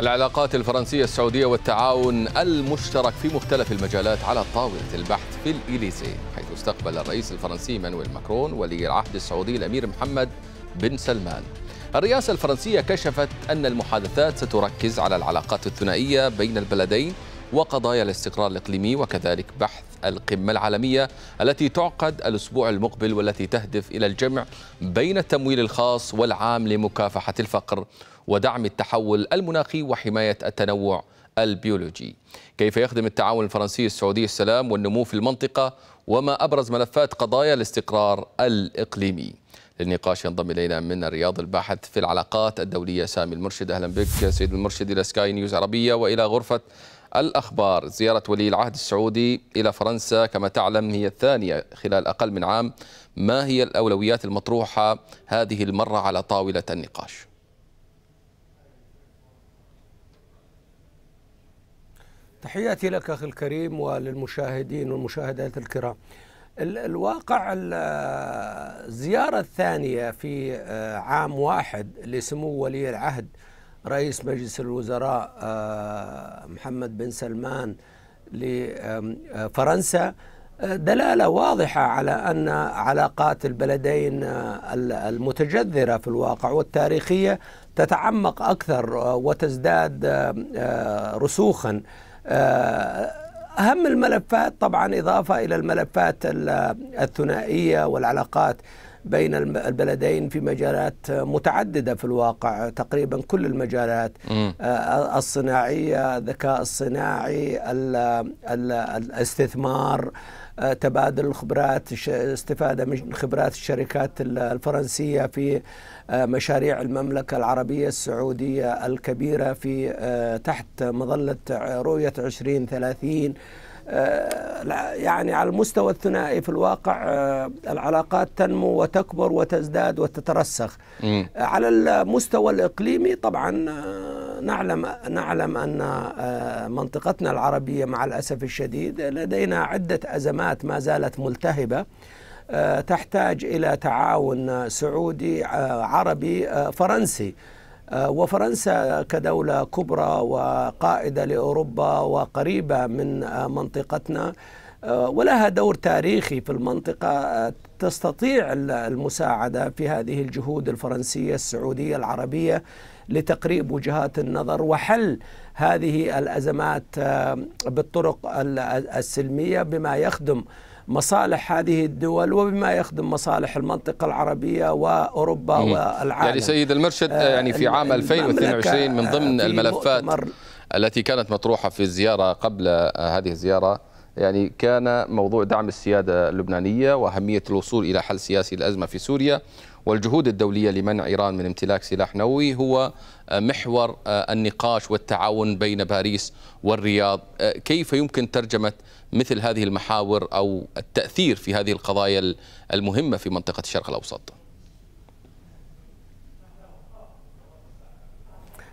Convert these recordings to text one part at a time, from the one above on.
العلاقات الفرنسية السعودية والتعاون المشترك في مختلف المجالات على طاولة البحث في الإليزي حيث استقبل الرئيس الفرنسي مانويل ماكرون ولي العهد السعودي الأمير محمد بن سلمان الرئاسة الفرنسية كشفت أن المحادثات ستركز على العلاقات الثنائية بين البلدين وقضايا الاستقرار الإقليمي وكذلك بحث القمة العالمية التي تعقد الأسبوع المقبل والتي تهدف إلى الجمع بين التمويل الخاص والعام لمكافحة الفقر ودعم التحول المناخي وحماية التنوع البيولوجي كيف يخدم التعاون الفرنسي السعودي السلام والنمو في المنطقة وما أبرز ملفات قضايا الاستقرار الإقليمي للنقاش ينضم إلينا من الرياض الباحث في العلاقات الدولية سامي المرشد أهلا بك سيد المرشد إلى سكاي نيوز عربية وإلى غرفة الأخبار زيارة ولي العهد السعودي إلى فرنسا كما تعلم هي الثانية خلال أقل من عام ما هي الأولويات المطروحة هذه المرة على طاولة النقاش؟ تحياتي لك أخي الكريم وللمشاهدين والمشاهدات الكرام الواقع الزيارة الثانية في آه، عام واحد لسمو ولي العهد رئيس مجلس الوزراء آه، محمد بن سلمان لفرنسا آه، دلالة واضحة على أن علاقات البلدين آه، المتجذرة في الواقع والتاريخية تتعمق أكثر وتزداد رسوخا أهم الملفات طبعا إضافة إلى الملفات الثنائية والعلاقات بين البلدين في مجالات متعددة في الواقع تقريبا كل المجالات آه، آه، الصناعية الذكاء الصناعي الاستثمار آه، تبادل الخبرات استفادة من خبرات الشركات الفرنسية في مشاريع المملكة العربية السعودية الكبيرة في تحت مظلة رؤية 2030 آه، يعني على المستوى الثنائي في الواقع آه، العلاقات تنمو وتكبر وتزداد وتترسخ م. آه، على المستوى الإقليمي طبعا نعلم نعلم أن منطقتنا العربية مع الأسف الشديد لدينا عدة أزمات ما زالت ملتهبة تحتاج إلى تعاون سعودي عربي فرنسي آه، وفرنسا كدولة كبرى وقائدة لأوروبا وقريبة من آه، منطقتنا آه، ولها دور تاريخي في المنطقة تستطيع المساعدة في هذه الجهود الفرنسية السعودية العربية لتقريب وجهات النظر وحل هذه الأزمات بالطرق السلمية بما يخدم مصالح هذه الدول وبما يخدم مصالح المنطقة العربية وأوروبا مم. والعالم يعني سيد المرشد آه، يعني في عام 2022 من ضمن آه، الملفات التي كانت مطروحة في الزيارة قبل آه، هذه الزيارة يعني كان موضوع دعم السيادة اللبنانية وأهمية الوصول إلى حل سياسي للأزمة في سوريا والجهود الدولية لمنع إيران من امتلاك سلاح نووي هو آه، محور آه، النقاش والتعاون بين باريس والرياض آه، كيف يمكن ترجمة مثل هذه المحاور أو التأثير في هذه القضايا المهمة في منطقة الشرق الأوسط؟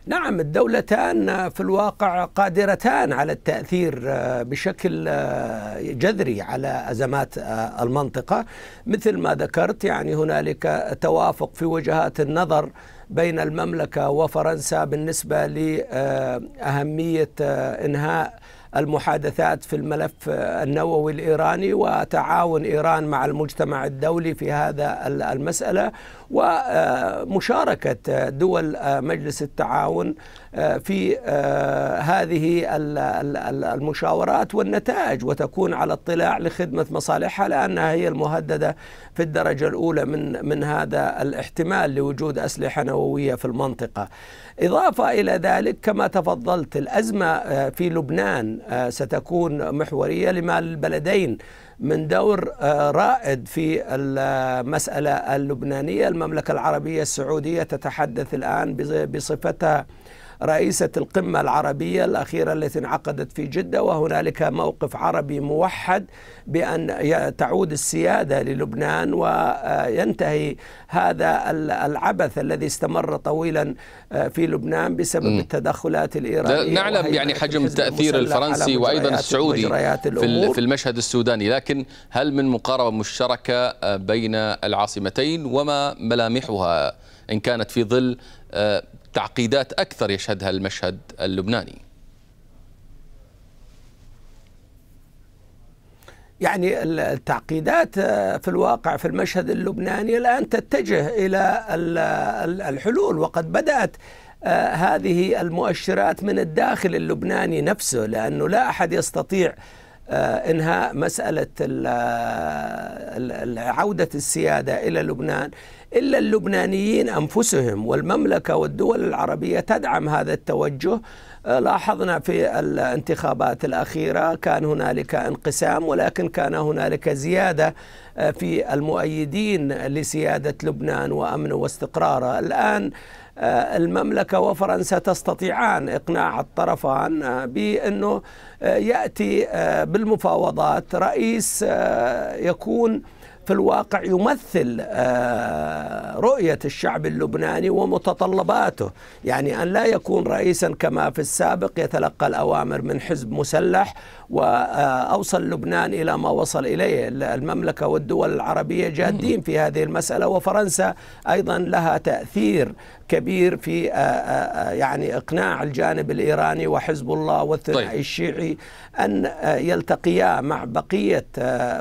نعم الدولتان في الواقع قادرتان على التأثير آه، بشكل آه، جذري على أزمات آه، المنطقة مثل ما ذكرت يعني هنالك توافق في وجهات النظر بين المملكة وفرنسا بالنسبة لأهمية إنهاء المحادثات في الملف النووي الإيراني وتعاون إيران مع المجتمع الدولي في هذا المسألة ومشاركة دول مجلس التعاون آه، في آه، هذه المشاورات والنتائج وتكون على اطلاع لخدمة مصالحها لأنها هي المهددة في الدرجة الأولى من من هذا الاحتمال لوجود أسلحة نووية في المنطقة. إضافة إلى ذلك كما تفضلت الأزمة آه، في لبنان ستكون محورية لما البلدين من دور آه، رائد في المسألة اللبنانية المملكة العربية السعودية تتحدث الآن بصفتها رئيسة القمة العربية الأخيرة التي انعقدت في جدة وهنالك موقف عربي موحد بأن تعود السيادة للبنان وينتهي هذا العبث الذي استمر طويلا آه، في لبنان بسبب التدخلات الإيرانية نعلم يعني حجم التأثير الفرنسي وأيضا السعودي في المشهد السوداني لكن هل من مقاربة مشتركة آه، بين العاصمتين وما ملامحها إن كانت في ظل آه، تعقيدات أكثر يشهدها المشهد اللبناني يعني التعقيدات آه، في الواقع في المشهد اللبناني الآن تتجه إلى الحلول وقد بدأت آه، هذه المؤشرات من الداخل اللبناني نفسه لأنه لا أحد يستطيع آه، انهاء مساله آه، عوده السياده الى لبنان الا اللبنانيين انفسهم والمملكه والدول العربيه تدعم هذا التوجه آه، لاحظنا في الانتخابات الاخيره كان هنالك انقسام ولكن كان هنالك زياده في المؤيدين لسياده لبنان وامنه واستقراره الان آه، المملكة وفرنسا تستطيعان إقناع الطرفان آه، بأنه آه، يأتي بالمفاوضات رئيس يكون في الواقع يمثل رؤية الشعب اللبناني ومتطلباته يعني أن لا يكون رئيسا كما في السابق يتلقى الأوامر من حزب مسلح وأوصل لبنان إلى ما وصل إليه المملكة والدول العربية جادين في هذه المسألة وفرنسا أيضا لها تأثير كبير في آه، آه، آه، يعني إقناع الجانب الإيراني وحزب الله والثنائي طيب. الشيعي أن يلتقيا مع بقية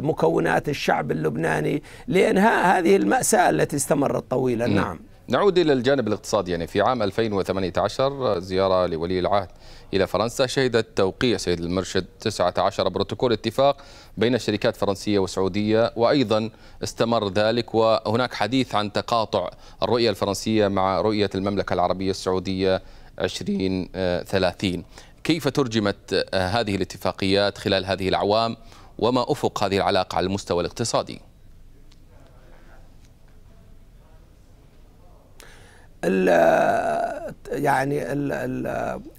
مكونات الشعب اللبناني لإنهاء هذه المأساة التي استمرت طويلا نعم, نعم. نعود إلى الجانب الاقتصادي يعني في عام 2018 زيارة لولي العهد إلى فرنسا شهدت توقيع سيد المرشد 19 بروتوكول اتفاق بين الشركات الفرنسية والسعودية وأيضا استمر ذلك وهناك حديث عن تقاطع الرؤية الفرنسية مع رؤية المملكة العربية السعودية 2030 كيف ترجمت هذه الاتفاقيات خلال هذه الأعوام وما أفق هذه العلاقة على المستوى الاقتصادي؟ يعني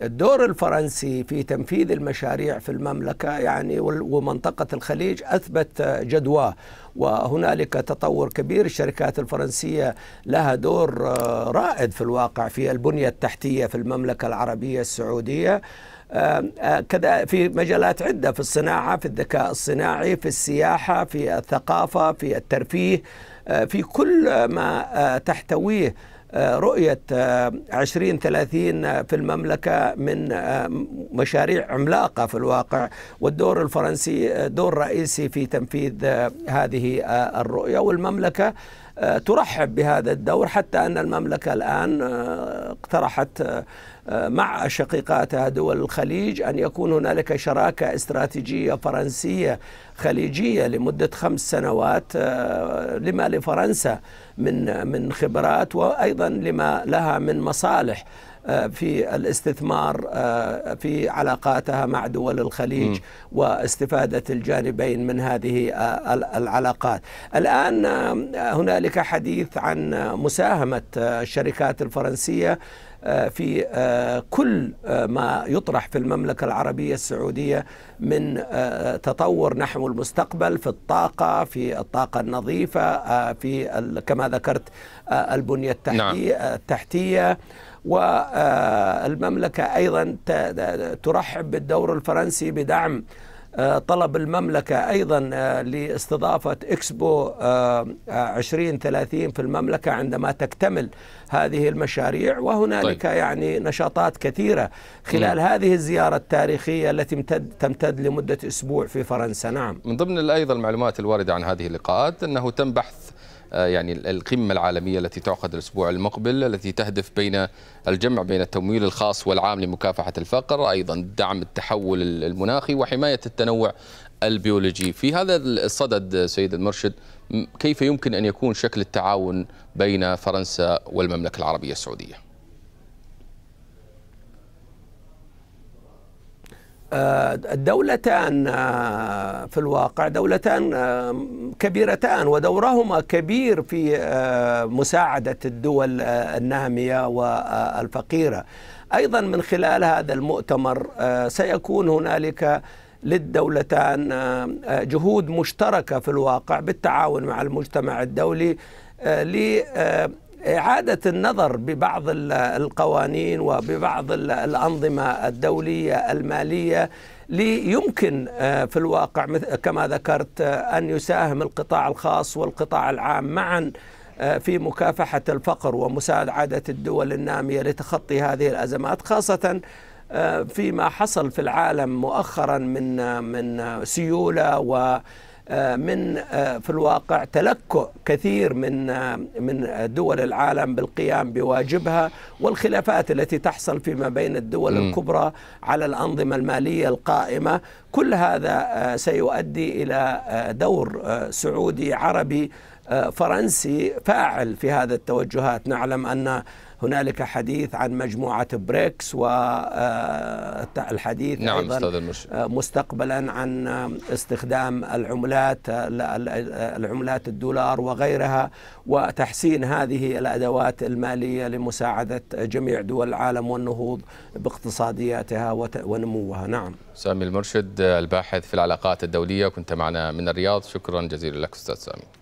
الدور الفرنسي في تنفيذ المشاريع في المملكه يعني ومنطقه الخليج اثبت جدواه وهنالك تطور كبير الشركات الفرنسيه لها دور رائد في الواقع في البنيه التحتيه في المملكه العربيه السعوديه آه، كذا في مجالات عده في الصناعه في الذكاء الصناعي في السياحه في الثقافه في الترفيه آه، في كل ما آه، تحتويه رؤية آه، عشرين ثلاثين في المملكة من آه، مشاريع عملاقة في الواقع والدور الفرنسي آه، دور رئيسي في تنفيذ هذه الرؤية والمملكة ترحب بهذا الدور حتى أن المملكة الآن اقترحت مع شقيقاتها دول الخليج أن يكون هنالك شراكة استراتيجية فرنسية خليجية لمدة خمس سنوات آه، لما لفرنسا من من خبرات وأيضا لما لها من مصالح آه، في الاستثمار آه، في علاقاتها مع دول الخليج م. واستفادة الجانبين من هذه آه، العلاقات الآن هنالك حديث عن مساهمة الشركات الفرنسية في كل ما يطرح في المملكة العربية السعودية من تطور نحو المستقبل في الطاقة في الطاقة النظيفة في كما ذكرت البنية التحتية, نعم. التحتية والمملكة أيضا ترحب بالدور الفرنسي بدعم آه، طلب المملكة أيضا آه، لاستضافة إكسبو 2030 آه، في المملكة عندما تكتمل هذه المشاريع وهنالك طيب. يعني نشاطات كثيرة خلال م. هذه الزيارة التاريخية التي تمتد, تمتد لمدة أسبوع في فرنسا نعم من ضمن أيضا المعلومات الواردة عن هذه اللقاءات أنه تم بحث آه، يعني القمة العالمية التي تعقد الأسبوع المقبل التي تهدف بين الجمع بين التمويل الخاص والعام لمكافحة الفقر أيضا دعم التحول المناخي وحماية التنوع البيولوجي في هذا الصدد سيد المرشد كيف يمكن أن يكون شكل التعاون بين فرنسا والمملكة العربية السعودية؟ الدولتان آه، آه، في الواقع دولتان آه، كبيرتان ودورهما كبير في مساعدة الدول النامية والفقيرة أيضا من خلال هذا المؤتمر سيكون هنالك للدولتان جهود مشتركة في الواقع بالتعاون مع المجتمع الدولي إعادة النظر ببعض القوانين وببعض الأنظمة الدولية المالية ليمكن آه، في الواقع كما ذكرت آه، أن يساهم القطاع الخاص والقطاع العام معا آه، في مكافحة الفقر ومساعدة الدول النامية لتخطي هذه الأزمات خاصة فيما حصل في العالم مؤخرا من من سيولة و آه، من آه، في الواقع تلكؤ كثير من آه، من دول العالم بالقيام بواجبها والخلافات التي تحصل فيما بين الدول الكبرى على الانظمه الماليه القائمه كل هذا سيؤدي الى دور سعودي عربي فرنسي فاعل في هذا التوجهات نعلم أن هنالك حديث عن مجموعة بريكس والحديث آه، نعم أيضا آه، مستقبلا عن آه، استخدام العملات العملات الدولار وغيرها وتحسين هذه الأدوات المالية لمساعدة جميع دول العالم والنهوض باقتصادياتها ونموها نعم سامي المرشد الباحث في العلاقات الدولية كنت معنا من الرياض شكرا جزيلا لك أستاذ سامي